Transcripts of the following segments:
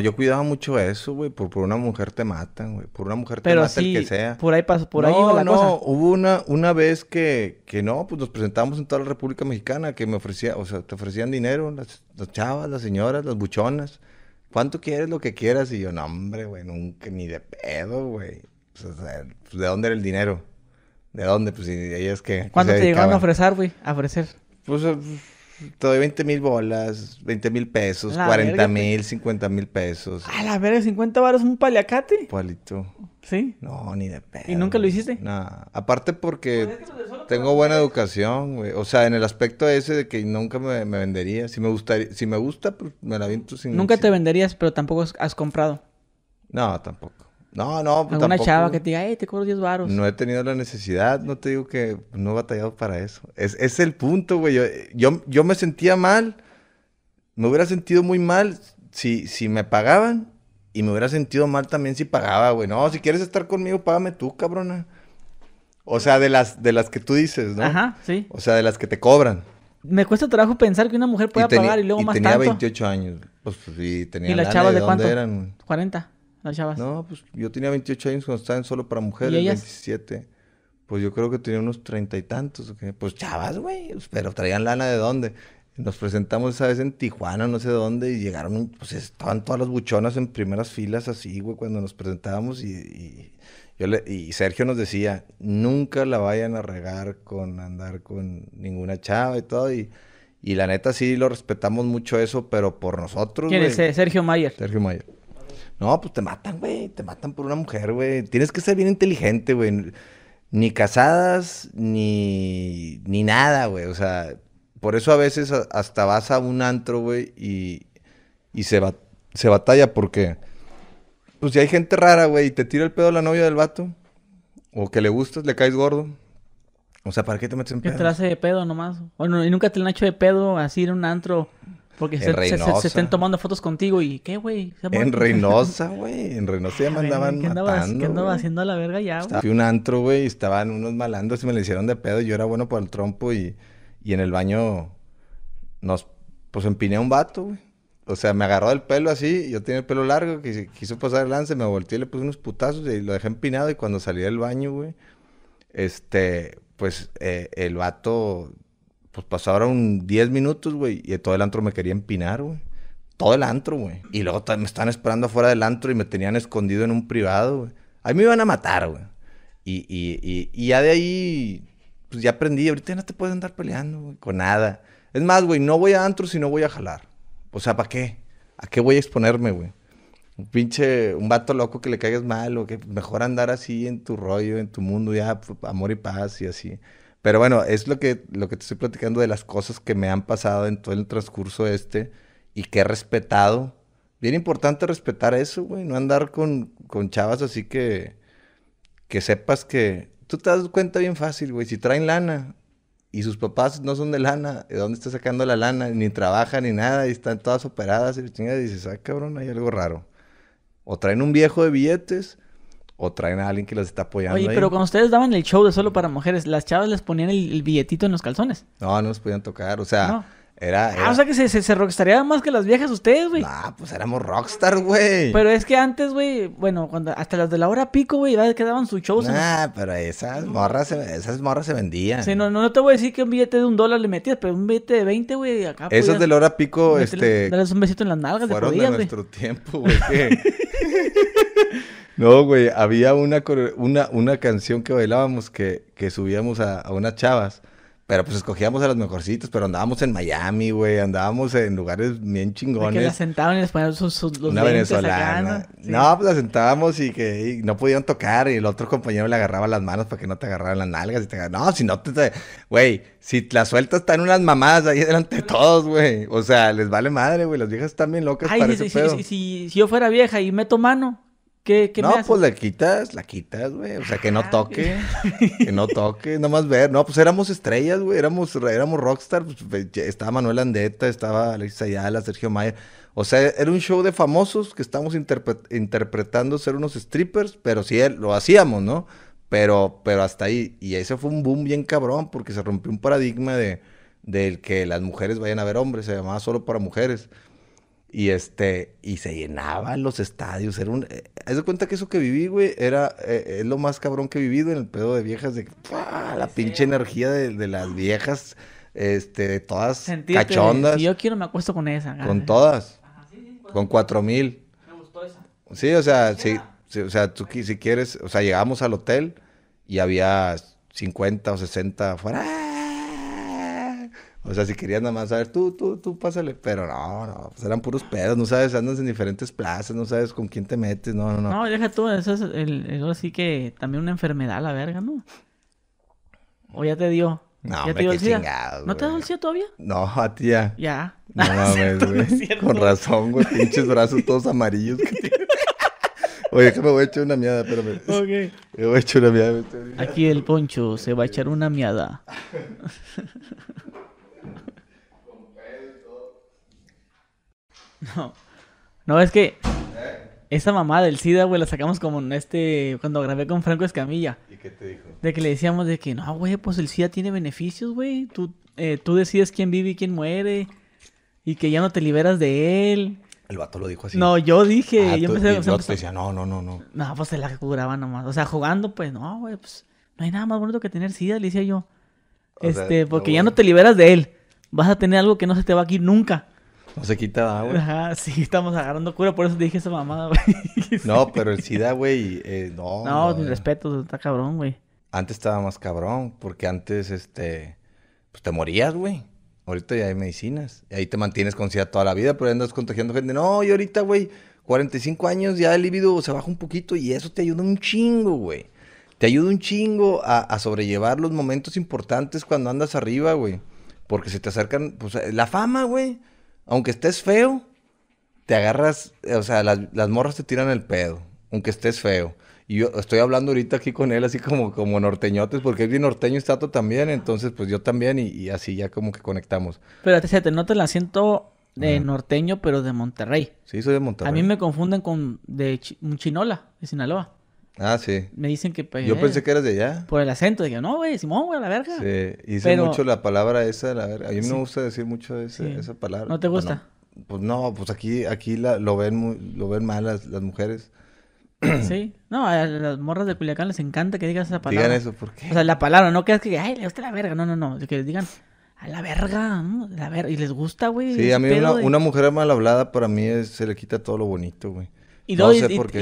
Yo cuidaba mucho eso, güey. Por, por, una mujer te matan, güey. Por una mujer te Pero mata el que sea. Por ahí pasó, por ahí iba la no. cosa. No, hubo una, una vez que, que no, pues nos presentamos en toda la República Mexicana que me ofrecía, o sea, te ofrecían dinero, las, chavas, las señoras, las buchonas. ¿Cuánto quieres? Lo que quieras. Y yo, no, hombre, güey, nunca, ni de pedo, güey. Pues, o sea, pues, ¿de dónde era el dinero? ¿De dónde? Pues, ahí ellas que... ¿Cuándo te llegaron a ofrecer, güey? A ofrecer. Pues, eh, pues te doy 20 mil bolas, 20 mil pesos, cuarenta 40 mil, 50 mil pesos. A la verga, 50 baros un paliacate. Palito. ¿Sí? No, ni de pedo. ¿Y nunca lo hiciste? No. Aparte porque pues tengo buena educación, güey. O sea, en el aspecto ese de que nunca me, me vendería. Si me gustaría, si me gusta, pues me la viento sin... Nunca te venderías, pero tampoco has comprado. No, tampoco. No, no, pues Alguna chava que te diga, hey, te cobro 10 varos. No he tenido la necesidad, no te digo que no he batallado para eso. Es, el punto, güey. Yo, yo, me sentía mal, me hubiera sentido muy mal si, si me pagaban y me hubiera sentido mal también si pagaba, güey. No, si quieres estar conmigo, págame tú, cabrona. O sea, de las, de las que tú dices, ¿no? Ajá, sí. O sea, de las que te cobran. Me cuesta trabajo pensar que una mujer pueda pagar y luego más tenía tenía 28 años. Pues, sí, pues, tenía ¿Y las chavas de, cuánto? Eran? 40 chavas? No, pues yo tenía 28 años cuando estaba solo para mujeres, ¿Y 27. Pues yo creo que tenía unos treinta y tantos. Pues chavas, güey, pues, pero traían lana de dónde. Nos presentamos esa vez en Tijuana, no sé dónde, y llegaron, pues estaban todas las buchonas en primeras filas así, güey, cuando nos presentábamos. Y, yo y Sergio nos decía, nunca la vayan a regar con andar con ninguna chava y todo. Y, y la neta sí lo respetamos mucho eso, pero por nosotros. ¿Quién es Sergio Mayer? Sergio Mayer. No, pues te matan, güey. Te matan por una mujer, güey. Tienes que ser bien inteligente, güey. Ni casadas, ni, nada, güey. O sea, por eso a veces hasta vas a un antro, güey, y, y se, va se batalla porque, pues si hay gente rara, güey, y te tira el pedo a la novia del vato, o que le gustas, le caes gordo. O sea, ¿para qué te metes en pedo? Te hace de pedo nomás. Bueno, y nunca te lo han hecho de pedo así en un antro porque se, se, estén tomando fotos contigo y ¿qué, güey? En Reynosa, güey. En Reynosa ya mandaban ¿Qué andaba, ¿Qué andaba haciendo la verga ya, güey? Fui un antro, güey, y estaban unos malandros y me le hicieron de pedo. Yo era bueno por el trompo y, y en el baño nos... Pues empiné a un vato, güey. O sea, me agarró del pelo así. Yo tenía el pelo largo, que quiso pasar el lance. Me volteé y le puse unos putazos y lo dejé empinado. Y cuando salí del baño, güey, este... Pues eh, el vato pues pasaron 10 minutos, güey, y todo el antro me quería empinar, güey. Todo el antro, güey. Y luego me estaban esperando afuera del antro y me tenían escondido en un privado, güey. Ahí me iban a matar, güey. Y, y, ya de ahí, pues ya aprendí. Ahorita no te puedes andar peleando, güey, con nada. Es más, güey, no voy a antro si no voy a jalar. O sea, ¿para qué? ¿A qué voy a exponerme, güey? Un pinche, un vato loco que le caigas mal, o que mejor andar así en tu rollo, en tu mundo, ya, pues, amor y paz y así. Pero bueno, es lo que, lo que te estoy platicando de las cosas que me han pasado en todo el transcurso este y que he respetado. Bien importante respetar eso, güey. No andar con, chavas así que, que sepas que... Tú te das cuenta bien fácil, güey. Si traen lana y sus papás no son de lana, ¿de dónde está sacando la lana? Ni trabaja ni nada y están todas operadas y, chingada dice, ah, cabrón, hay algo raro. O traen un viejo de billetes o traen a alguien que los está apoyando. Oye, pero cuando ustedes daban el show de solo para mujeres, las chavas les ponían el, billetito en los calzones. No, no los podían tocar, o sea, era, Ah, o sea que se, se, más que las viejas ustedes, güey. Ah, pues éramos rockstar, güey. Pero es que antes, güey, bueno, cuando hasta las de la hora pico, güey, quedaban su show. Ah, pero esas morras, se, esas morras se vendían. Sí, no, no te voy a decir que un billete de un dólar le metías, pero un billete de 20, güey, acá. Esos de la hora pico, este... Darles un besito en las nalgas, de, de nuestro tiempo, güey. No, güey, había una, una, una canción que bailábamos que, subíamos a, unas chavas. Pero pues escogíamos a las mejorcitos, pero andábamos en Miami, güey, andábamos en lugares bien chingones. que la sentaban y les ponían sus, los Una venezolana. ¿no? pues la sentábamos y que no podían tocar y el otro compañero le agarraba las manos para que no te agarraran las nalgas y te No, si no te... Güey, si la sueltas están unas mamadas ahí delante de todos, güey. O sea, les vale madre, güey, las viejas están bien locas Ay, para ese Si, si, yo fuera vieja y meto mano, no, pues la quitas, la quitas, güey. O sea, que no ah, toque. que no toque, nomás ver. No, pues éramos estrellas, güey. Éramos, éramos rockstar. Pues, pues, estaba Manuel Andeta, estaba Alexis Ayala, Sergio Mayer. O sea, era un show de famosos que estamos interpretando ser unos strippers, pero sí lo hacíamos, ¿no? Pero, pero hasta ahí. Y ese fue un boom bien cabrón porque se rompió un paradigma de del que las mujeres vayan a ver hombres. Se llamaba solo para mujeres. Y este, y se llenaban los estadios. Era un. Eh, haz de cuenta que eso que viví, güey, era. Eh, es lo más cabrón que he vivido en el pedo de viejas. De la pinche energía de, las viejas. Este, de todas cachondas. Si yo quiero, me acuesto con esa. Con todas. con cuatro mil. Me gustó esa. Sí, o sea, sí, o sea, tú si quieres. O sea, llegamos al hotel y había 50 o 60 fuera o sea, si querías nada más saber, tú, tú, tú, pásale. Pero no, no, pues eran puros pedos, no sabes, andas en diferentes plazas, no sabes con quién te metes, no, no, no. No, deja tú, eso es el, eso que también una enfermedad, la verga, ¿no? O ya te dio. No, ¿Ya te dio el chingado, ¿No te dio el SIDA todavía? No, a ti ya. Ya. No mames, güey. con razón, güey, pinches brazos todos amarillos que tienes. Oye, que me voy a echar una miada, espérame. Ok. Me voy a echar una miada. Aquí el poncho se va a echar una miada. No. No, es que. Esa mamá del SIDA, güey, la sacamos como en este. Cuando grabé con Franco Escamilla. ¿Y qué te dijo? De que le decíamos de que, no, güey, pues el SIDA tiene beneficios, güey. Tú, eh, tú decides quién vive y quién muere. Y que ya no te liberas de él. El vato lo dijo así. No, yo dije. Ah, yo empecé, a no, no, no, no. pues se la curaba nomás. O sea, jugando, pues, no, güey, pues. No hay nada más bonito que tener SIDA, le decía yo. este, porque ya no te liberas de él. Vas a tener algo que no se te va a ir nunca. No se quita, güey. Ajá, sí, estamos agarrando cura, por eso te dije esa mamada, güey. No, pero el SIDA, güey, eh, no. No, sin respeto, está cabrón, güey. Antes estaba más cabrón, porque antes, este, pues te morías, güey. Ahorita ya hay medicinas. Y ahí te mantienes con SIDA toda la vida, pero andas contagiando gente. No, y ahorita, güey, 45 años, ya el líbido se baja un poquito y eso te ayuda un chingo, güey. Te ayuda un chingo a sobrellevar los momentos importantes cuando andas arriba, güey. Porque se te acercan, pues, la fama, güey aunque estés feo, te agarras, o sea, las, morras te tiran el pedo, aunque estés feo. Y yo estoy hablando ahorita aquí con él así como, como norteñotes, porque es bien norteño y todo también, entonces pues yo también y, así ya como que conectamos. Pero se te nota el asiento de norteño, pero de Monterrey. Sí, soy de Monterrey. A mí me confunden con de un chinola, de Sinaloa. Ah, sí. Me dicen que... Pues, Yo pensé eh, que eras de allá. Por el acento. digo, no, güey, Simón, güey, a la verga. Sí, hice Pero... mucho la palabra esa, la verga. A mí me gusta decir mucho esa, esa palabra. ¿No te gusta? pues no, pues aquí, aquí la, lo, ven muy, lo ven mal las, las mujeres. Sí. No, a las morras de Culiacán les encanta que digas esa palabra. Digan eso, ¿por qué? O sea, la palabra, no creas que, ay, le gusta la verga. No, no, no. Que digan, a la verga, ¿no? la verga. Y les gusta, güey. Sí, a mí una, mujer mal hablada para mí se le quita todo lo bonito, güey. Y, todo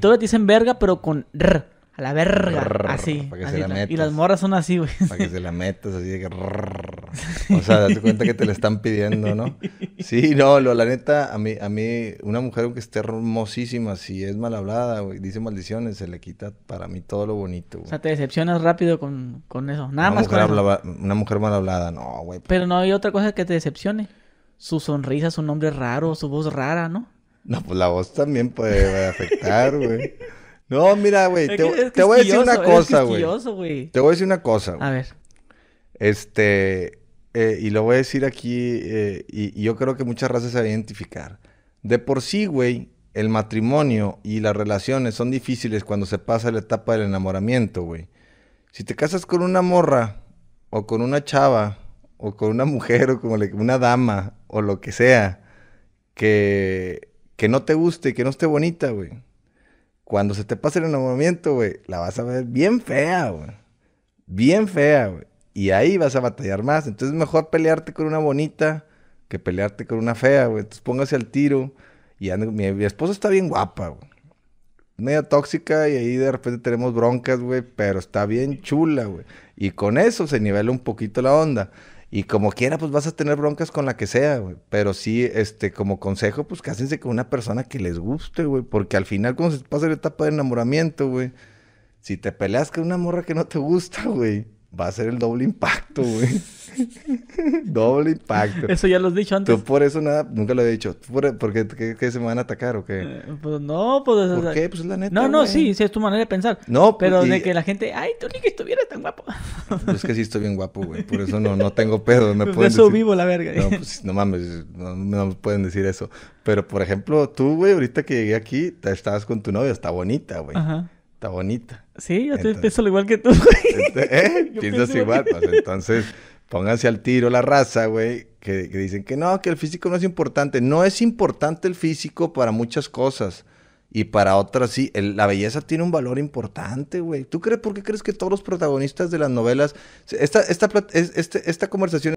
todos, dicen verga, pero con rrr, A la verga. así. Para que se la metas. Y las morras son así, güey. Para que se la metas, así de que. Rrr. O sea, date cuenta que te la están pidiendo, ¿no? Sí, no, lo, la neta, a mí, a mí, una mujer aunque esté hermosísima, si es mal hablada, dice maldiciones, se le quita para mí todo lo bonito, güey. O sea, te decepcionas rápido con, con eso. Nada más Una mujer mal hablada, no, güey. Pero no hay otra cosa que te decepcione. Su sonrisa, su nombre raro, su voz rara, ¿no? No, pues la voz también puede afectar, güey. No, mira, güey, te, voy a decir una cosa, güey. Te voy a decir una cosa. A ver. Este, eh, y lo voy a decir aquí, eh, y, y, yo creo que muchas razas se van a identificar. De por sí, güey, el matrimonio y las relaciones son difíciles cuando se pasa la etapa del enamoramiento, güey. Si te casas con una morra, o con una chava, o con una mujer, o con una dama, o lo que sea, que que no te guste y que no esté bonita, güey. Cuando se te pase el enamoramiento, güey, la vas a ver bien fea, güey. Bien fea, güey. Y ahí vas a batallar más. Entonces es mejor pelearte con una bonita que pelearte con una fea, güey. Entonces póngase al tiro. Y mi, mi esposa está bien guapa, güey. Media tóxica y ahí de repente tenemos broncas, güey. Pero está bien chula, güey. Y con eso se nivela un poquito la onda. Y como quiera, pues vas a tener broncas con la que sea, güey. Pero sí, este, como consejo, pues cásense con una persona que les guste, güey. Porque al final, cuando se pasa la etapa de enamoramiento, güey, si te peleas con una morra que no te gusta, güey, va a ser el doble impacto, güey. doble impacto. Eso ya lo has dicho antes. Tú por eso nada, nunca lo he dicho. por, qué, se me van a atacar o qué? Eh, pues no, pues... ¿Por qué? Pues es la neta, No, no, sí, sí, es tu manera de pensar. No, pues, Pero de que la gente, ay, tú ni que estuvieras tan guapo. Pues es que sí estoy bien guapo, güey. Por eso no, no tengo pedo. Me pueden eso vivo la verga. No, pues no mames, no, me pueden decir eso. Pero, por ejemplo, tú, güey, ahorita que llegué aquí, estabas con tu novia, está bonita, güey. Ajá. Está bonita. Sí, yo entonces, pienso lo igual que tú. ¿eh? igual. Pues, entonces, pónganse al tiro la raza, güey, que, dicen que no, que el físico no es importante. No es importante el físico para muchas cosas. Y para otras sí, la belleza tiene un valor importante, güey. ¿Tú crees, por qué crees que todos los protagonistas de las novelas, esta, esta, esta, esta conversación